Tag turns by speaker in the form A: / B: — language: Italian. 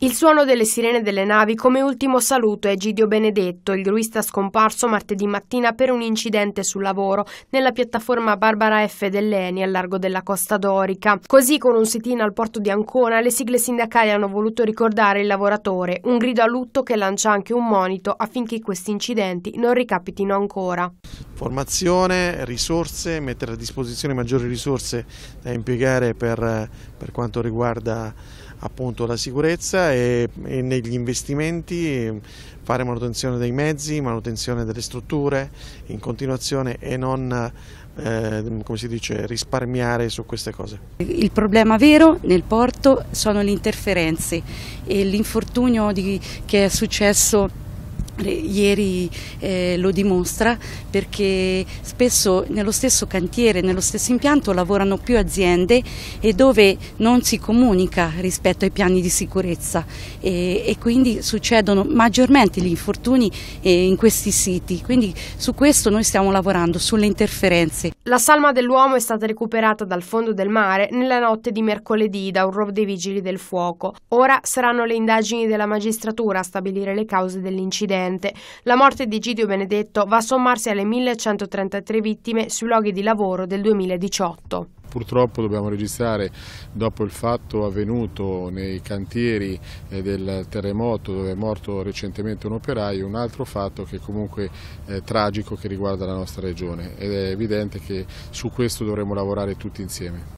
A: Il suono delle sirene delle navi come ultimo saluto è Gidio Benedetto, il gruista scomparso martedì mattina per un incidente sul lavoro nella piattaforma Barbara F dell'Eni al largo della Costa Dorica. Così con un sit-in al porto di Ancona le sigle sindacali hanno voluto ricordare il lavoratore, un grido a lutto che lancia anche un monito affinché questi incidenti non ricapitino ancora.
B: Formazione, risorse, mettere a disposizione maggiori risorse da impiegare per, per quanto riguarda appunto la sicurezza e, e negli investimenti fare manutenzione dei mezzi, manutenzione delle strutture in continuazione e non eh, come si dice, risparmiare su queste cose.
C: Il problema vero nel porto sono le interferenze e l'infortunio che è successo ieri eh, lo dimostra perché spesso nello stesso cantiere, nello stesso impianto lavorano più aziende e dove non si comunica rispetto ai piani di sicurezza e, e quindi succedono maggiormente gli infortuni eh, in questi siti. Quindi su questo noi stiamo lavorando, sulle interferenze.
A: La salma dell'uomo è stata recuperata dal fondo del mare nella notte di mercoledì da un rob dei vigili del fuoco. Ora saranno le indagini della magistratura a stabilire le cause dell'incidente. Occidente. La morte di Gidio Benedetto va a sommarsi alle 1133 vittime sui luoghi di lavoro del 2018.
D: Purtroppo dobbiamo registrare, dopo il fatto avvenuto nei cantieri eh, del terremoto dove è morto recentemente un operaio, un altro fatto che comunque è eh, tragico che riguarda la nostra regione ed è evidente che su questo dovremo lavorare tutti insieme.